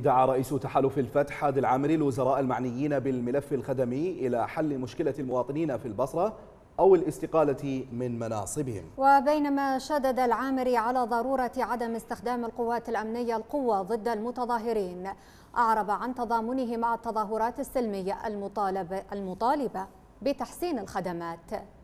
دعا رئيس تحالف الفتح عادل عامري الوزراء المعنيين بالملف الخدمي إلى حل مشكلة المواطنين في البصرة أو الاستقالة من مناصبهم وبينما شدد العامري على ضرورة عدم استخدام القوات الأمنية القوة ضد المتظاهرين أعرب عن تضامنه مع التظاهرات السلمية المطالبة, المطالبة بتحسين الخدمات